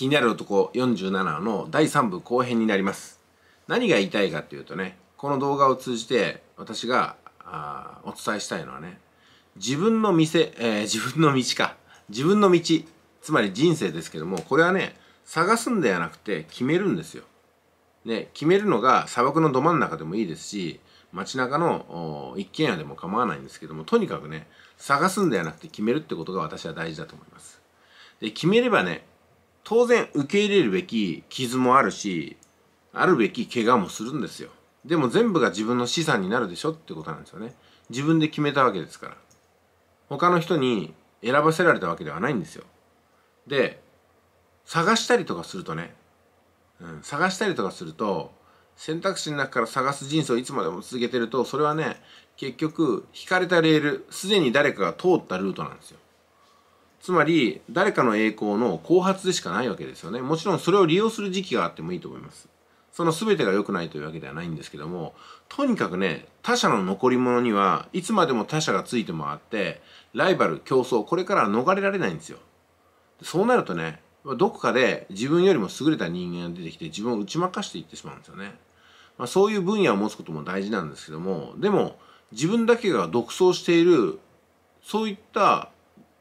気になる男47の第3部後編になります。何が言いたいかっていうとね、この動画を通じて私があお伝えしたいのはね、自分の店、えー、自分の道か。自分の道、つまり人生ですけども、これはね、探すんではなくて決めるんですよ。ね、決めるのが砂漠のど真ん中でもいいですし、街中の一軒家でも構わないんですけども、とにかくね、探すんではなくて決めるってことが私は大事だと思います。で、決めればね、当然受け入れるべき傷もあるし、あるべき怪我もするんですよ。でも全部が自分の資産になるでしょってことなんですよね。自分で決めたわけですから。他の人に選ばせられたわけではないんですよ。で、探したりとかするとね、うん、探したりとかすると、選択肢の中から探す人生をいつまでも続けてると、それはね、結局、引かれたレール、すでに誰かが通ったルートなんですよ。つまり誰かの栄光の後発でしかないわけですよねもちろんそれを利用する時期があってもいいと思いますその全てが良くないというわけではないんですけどもとにかくね他者の残り物にはいつまでも他者がついて回ってライバル競争これから逃れられないんですよそうなるとねどこかで自分よりも優れた人間が出てきて自分を打ち負かしていってしまうんですよね、まあ、そういう分野を持つことも大事なんですけどもでも自分だけが独走しているそういった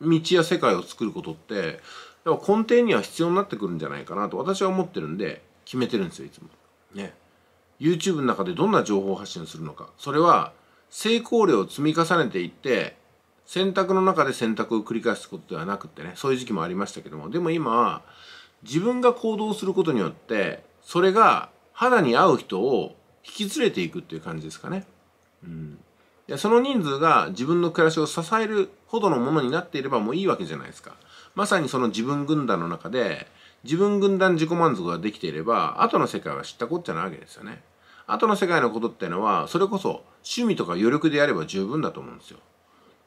道や世界を作ることってでも根底には必要になってくるんじゃないかなと私は思ってるんで決めてるんですよいつも。ね。YouTube の中でどんな情報発信するのかそれは成功例を積み重ねていって選択の中で選択を繰り返すことではなくってねそういう時期もありましたけどもでも今は自分が行動することによってそれが肌に合う人を引き連れていくっていう感じですかね。うん、でその人数が自分の暮らしを支えるほどのものになっていればもういいわけじゃないですか。まさにその自分軍団の中で、自分軍団自己満足ができていれば、後の世界は知ったこっちゃないわけですよね。後の世界のことっていうのは、それこそ趣味とか余力でやれば十分だと思うんですよ。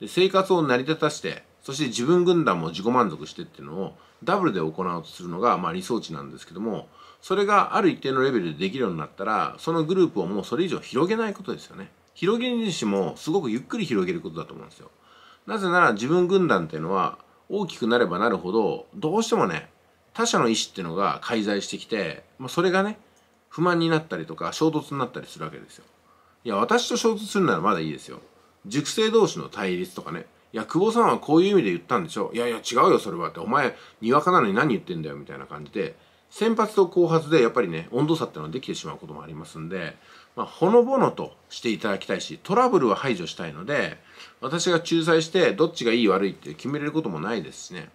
で生活を成り立たして、そして自分軍団も自己満足してっていうのをダブルで行おうとするのが、まあ、理想値なんですけども、それがある一定のレベルでできるようになったら、そのグループをもうそれ以上広げないことですよね。広げるにしても、すごくゆっくり広げることだと思うんですよ。なぜなら自分軍団っていうのは大きくなればなるほどどうしてもね他者の意思っていうのが介在してきて、まあ、それがね不満になったりとか衝突になったりするわけですよ。いや私と衝突するならまだいいですよ。熟成同士の対立とかねいや久保さんはこういう意味で言ったんでしょいやいや違うよそれはってお前にわかなのに何言ってんだよみたいな感じで先発と後発でやっぱりね温度差っていうのはできてしまうこともありますんで、まあ、ほのぼのとしていただきたいしトラブルは排除したいので私が仲裁してどっちがいい悪いって決めれることもないですしね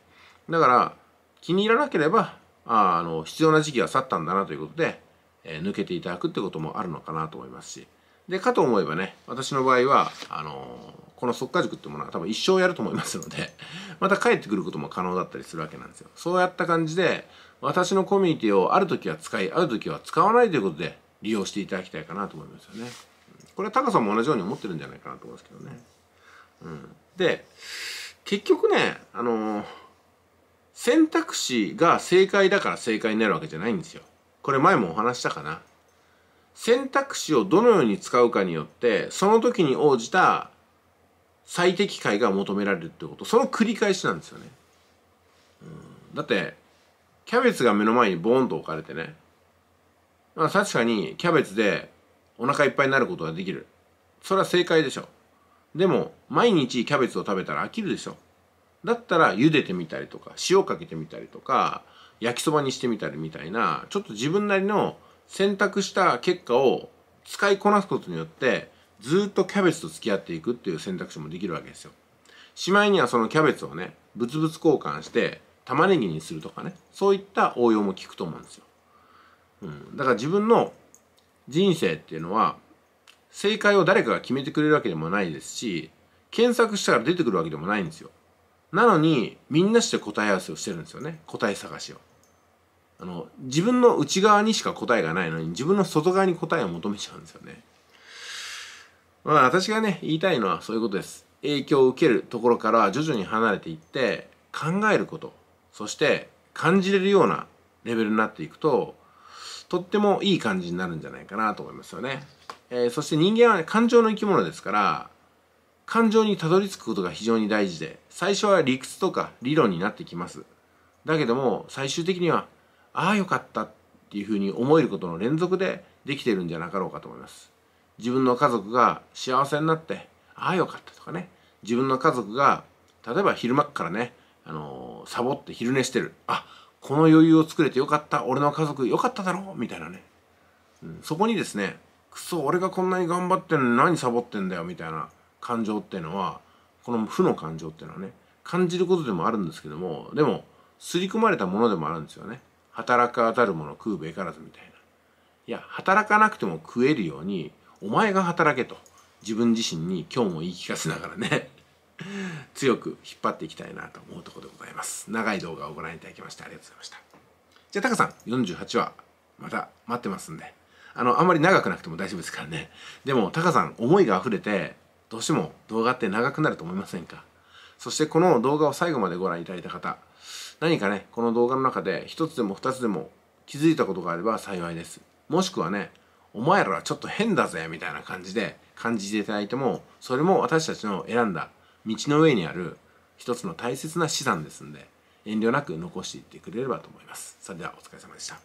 だから気に入らなければあの必要な時期は去ったんだなということで、えー、抜けていただくってこともあるのかなと思いますしでかと思えばね私の場合はあのーこの速化塾ってものは多分一生やると思いますので、また帰ってくることも可能だったりするわけなんですよ。そうやった感じで、私のコミュニティをある時は使い、ある時は使わないということで利用していただきたいかなと思いますよね。これはタカさんも同じように思ってるんじゃないかなと思うんですけどね。うん。で、結局ね、あのー、選択肢が正解だから正解になるわけじゃないんですよ。これ前もお話したかな。選択肢をどのように使うかによって、その時に応じた最適解が求められるってことその繰り返しなんですよね、うん、だってキャベツが目の前にボーンと置かれてね、まあ、確かにキャベツでお腹いっぱいになることができるそれは正解でしょでも毎日キャベツを食べたら飽きるでしょだったら茹でてみたりとか塩かけてみたりとか焼きそばにしてみたりみたいなちょっと自分なりの選択した結果を使いこなすことによってずっとキャベツと付き合っていくっていう選択肢もできるわけですよ。しまいにはそのキャベツをねブツ交換して玉ねぎにするとかねそういった応用も効くと思うんですよ。うん、だから自分の人生っていうのは正解を誰かが決めてくれるわけでもないですし検索したら出てくるわけでもないんですよ。なのにみんなして答え合わせをしてるんですよね答え探しを。あの自分の内側にしか答えがないのに自分の外側に答えを求めちゃうんですよね。まあ私がね、言いたいのはそういうことです。影響を受けるところから徐々に離れていって、考えること、そして感じれるようなレベルになっていくと、とってもいい感じになるんじゃないかなと思いますよね。えー、そして人間は、ね、感情の生き物ですから、感情にたどり着くことが非常に大事で、最初は理屈とか理論になってきます。だけども、最終的には、ああよかったっていうふうに思えることの連続でできてるんじゃなかろうかと思います。自分の家族が幸せになってああよかったとかね自分の家族が例えば昼間っからね、あのー、サボって昼寝してるあこの余裕を作れてよかった俺の家族よかっただろうみたいなね、うん、そこにですねくそ俺がこんなに頑張ってんのに何サボってんだよみたいな感情っていうのはこの負の感情っていうのはね感じることでもあるんですけどもでも刷り込まれたものでもあるんですよね働か当たるもの食うべからずみたいないや働かなくても食えるようにお前が働けと自分自身に今日も言い聞かせながらね強く引っ張っていきたいなと思うところでございます長い動画をご覧いただきましてありがとうございましたじゃあタカさん48話また待ってますんであのあんまり長くなくても大丈夫ですからねでもタカさん思いが溢れてどうしても動画って長くなると思いませんかそしてこの動画を最後までご覧いただいた方何かねこの動画の中で一つでも二つでも気づいたことがあれば幸いですもしくはねお前らはちょっと変だぜみたいな感じで感じていただいてもそれも私たちの選んだ道の上にある一つの大切な資産ですんで遠慮なく残していってくれればと思います。それではお疲れ様でした。